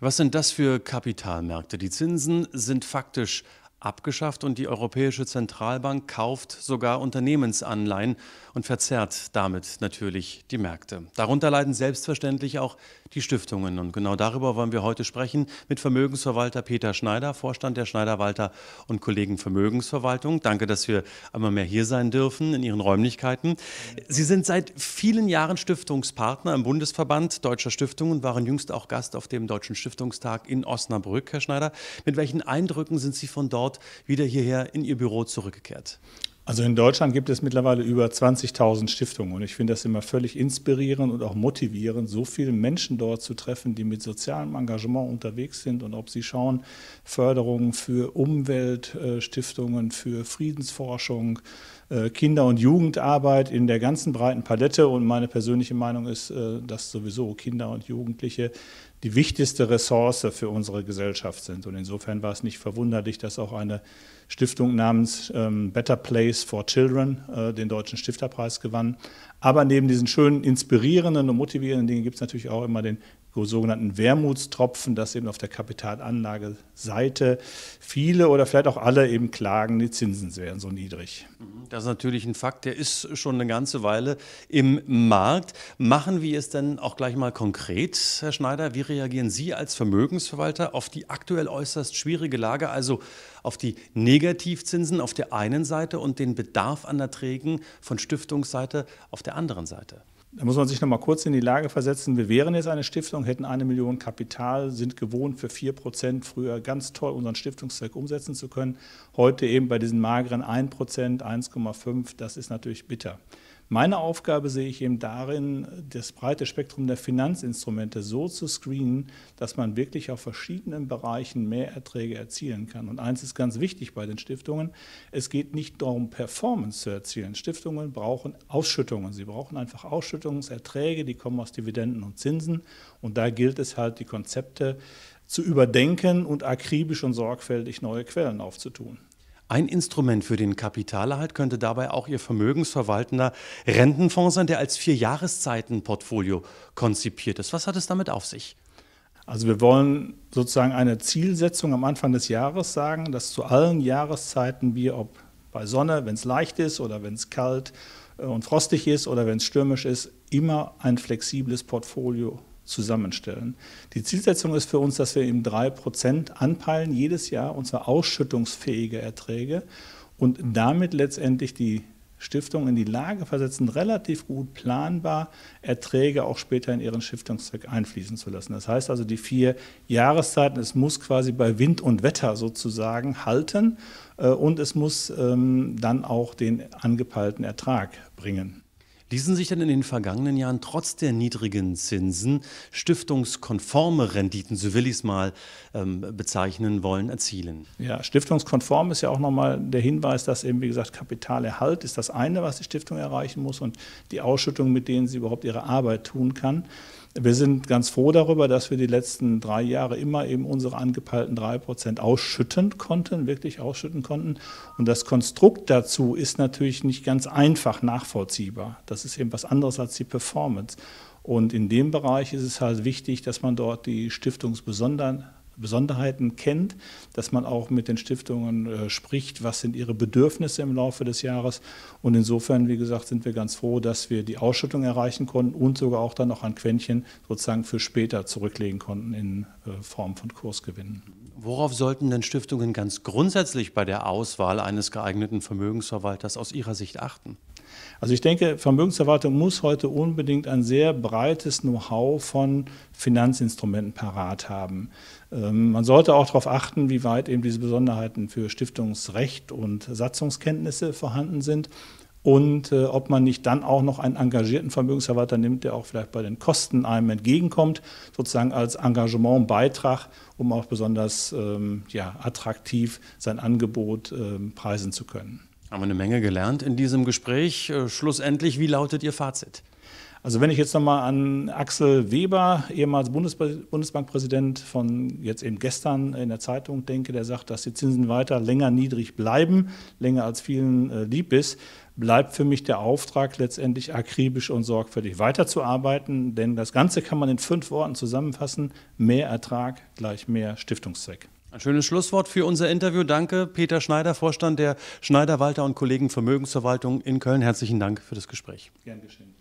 Was sind das für Kapitalmärkte? Die Zinsen sind faktisch abgeschafft und die Europäische Zentralbank kauft sogar Unternehmensanleihen und verzerrt damit natürlich die Märkte. Darunter leiden selbstverständlich auch die Stiftungen und genau darüber wollen wir heute sprechen mit Vermögensverwalter Peter Schneider, Vorstand der Schneider Walter und Kollegen Vermögensverwaltung. Danke, dass wir einmal mehr hier sein dürfen in Ihren Räumlichkeiten. Sie sind seit vielen Jahren Stiftungspartner im Bundesverband deutscher Stiftungen, waren jüngst auch Gast auf dem Deutschen Stiftungstag in Osnabrück, Herr Schneider. Mit welchen Eindrücken sind Sie von dort Cloud wieder hierher in Ihr Büro zurückgekehrt. Also in Deutschland gibt es mittlerweile über 20.000 Stiftungen und ich finde das immer völlig inspirierend und auch motivierend, so viele Menschen dort zu treffen, die mit sozialem Engagement unterwegs sind und ob sie schauen, Förderungen für Umweltstiftungen, für Friedensforschung, äh, Kinder- und Jugendarbeit in der ganzen breiten Palette. Und meine persönliche Meinung ist, äh, dass sowieso Kinder und Jugendliche die wichtigste Ressource für unsere Gesellschaft sind. Und insofern war es nicht verwunderlich, dass auch eine Stiftung namens ähm, Better Place Space for Children äh, den Deutschen Stifterpreis gewann. Aber neben diesen schönen, inspirierenden und motivierenden Dingen gibt es natürlich auch immer den sogenannten Wermutstropfen, dass eben auf der Kapitalanlageseite viele oder vielleicht auch alle eben klagen, die Zinsen wären so niedrig. Mhm, das ist natürlich ein Fakt, der ist schon eine ganze Weile im Markt. Machen wir es denn auch gleich mal konkret, Herr Schneider? Wie reagieren Sie als Vermögensverwalter auf die aktuell äußerst schwierige Lage, also auf die Negativzinsen auf der einen Seite und den Bedarf an Erträgen von Stiftungsseite auf der anderen Seite? Da muss man sich noch mal kurz in die Lage versetzen. Wir wären jetzt eine Stiftung, hätten eine Million Kapital, sind gewohnt, für vier Prozent früher ganz toll unseren Stiftungszweck umsetzen zu können. Heute eben bei diesen mageren 1 Prozent, 1,5, das ist natürlich bitter. Meine Aufgabe sehe ich eben darin, das breite Spektrum der Finanzinstrumente so zu screenen, dass man wirklich auf verschiedenen Bereichen mehr Erträge erzielen kann. Und eins ist ganz wichtig bei den Stiftungen, es geht nicht darum, Performance zu erzielen. Stiftungen brauchen Ausschüttungen. Sie brauchen einfach Ausschüttungserträge, die kommen aus Dividenden und Zinsen. Und da gilt es halt, die Konzepte zu überdenken und akribisch und sorgfältig neue Quellen aufzutun. Ein Instrument für den Kapitalerhalt könnte dabei auch Ihr vermögensverwaltender Rentenfonds sein, der als Vier-Jahreszeiten-Portfolio konzipiert ist. Was hat es damit auf sich? Also wir wollen sozusagen eine Zielsetzung am Anfang des Jahres sagen, dass zu allen Jahreszeiten wir, ob bei Sonne, wenn es leicht ist oder wenn es kalt äh, und frostig ist oder wenn es stürmisch ist, immer ein flexibles Portfolio zusammenstellen. Die Zielsetzung ist für uns, dass wir eben drei Prozent anpeilen jedes Jahr, und zwar ausschüttungsfähige Erträge und damit letztendlich die Stiftung in die Lage versetzen, relativ gut planbar Erträge auch später in ihren Stiftungszweck einfließen zu lassen. Das heißt also, die vier Jahreszeiten, es muss quasi bei Wind und Wetter sozusagen halten äh, und es muss ähm, dann auch den angepeilten Ertrag bringen ließen sich denn in den vergangenen Jahren trotz der niedrigen Zinsen stiftungskonforme Renditen, so will ich es mal ähm, bezeichnen wollen, erzielen? Ja, stiftungskonform ist ja auch nochmal der Hinweis, dass eben, wie gesagt, Kapitalerhalt ist das eine, was die Stiftung erreichen muss und die Ausschüttung, mit denen sie überhaupt ihre Arbeit tun kann. Wir sind ganz froh darüber, dass wir die letzten drei Jahre immer eben unsere angepeilten drei Prozent ausschütten konnten, wirklich ausschütten konnten. Und das Konstrukt dazu ist natürlich nicht ganz einfach nachvollziehbar. Das ist eben was anderes als die Performance. Und in dem Bereich ist es halt wichtig, dass man dort die Stiftungsbesonderheit Besonderheiten kennt, dass man auch mit den Stiftungen äh, spricht, was sind ihre Bedürfnisse im Laufe des Jahres. Und insofern, wie gesagt, sind wir ganz froh, dass wir die Ausschüttung erreichen konnten und sogar auch dann noch ein Quäntchen sozusagen für später zurücklegen konnten in äh, Form von Kursgewinnen. Worauf sollten denn Stiftungen ganz grundsätzlich bei der Auswahl eines geeigneten Vermögensverwalters aus Ihrer Sicht achten? Also ich denke, Vermögensverwaltung muss heute unbedingt ein sehr breites Know-how von Finanzinstrumenten parat haben. Ähm, man sollte auch darauf achten, wie weit eben diese Besonderheiten für Stiftungsrecht und Satzungskenntnisse vorhanden sind und äh, ob man nicht dann auch noch einen engagierten Vermögensverwalter nimmt, der auch vielleicht bei den Kosten einem entgegenkommt, sozusagen als Engagementbeitrag, um auch besonders ähm, ja, attraktiv sein Angebot ähm, preisen zu können. Haben wir eine Menge gelernt in diesem Gespräch. Äh, schlussendlich, wie lautet Ihr Fazit? Also wenn ich jetzt nochmal an Axel Weber, ehemals Bundes Bundesbankpräsident von jetzt eben gestern in der Zeitung denke, der sagt, dass die Zinsen weiter länger niedrig bleiben, länger als vielen äh, lieb ist, bleibt für mich der Auftrag letztendlich akribisch und sorgfältig weiterzuarbeiten. Denn das Ganze kann man in fünf Worten zusammenfassen. Mehr Ertrag gleich mehr Stiftungszweck. Ein schönes Schlusswort für unser Interview. Danke, Peter Schneider, Vorstand der Schneider Walter und Kollegen Vermögensverwaltung in Köln. Herzlichen Dank für das Gespräch. Gern geschehen.